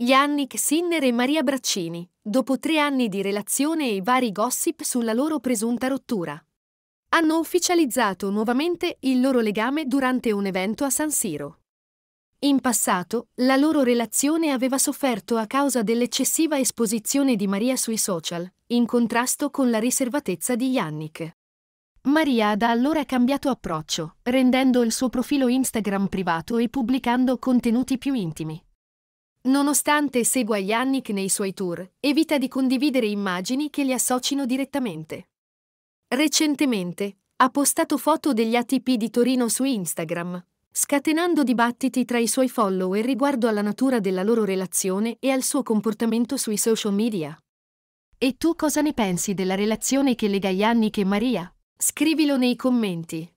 Yannick Sinner e Maria Braccini, dopo tre anni di relazione e vari gossip sulla loro presunta rottura. Hanno ufficializzato nuovamente il loro legame durante un evento a San Siro. In passato, la loro relazione aveva sofferto a causa dell'eccessiva esposizione di Maria sui social, in contrasto con la riservatezza di Yannick. Maria ha da allora cambiato approccio, rendendo il suo profilo Instagram privato e pubblicando contenuti più intimi. Nonostante segua Yannick nei suoi tour, evita di condividere immagini che li associno direttamente. Recentemente, ha postato foto degli ATP di Torino su Instagram, scatenando dibattiti tra i suoi follower riguardo alla natura della loro relazione e al suo comportamento sui social media. E tu cosa ne pensi della relazione che lega Yannick e Maria? Scrivilo nei commenti.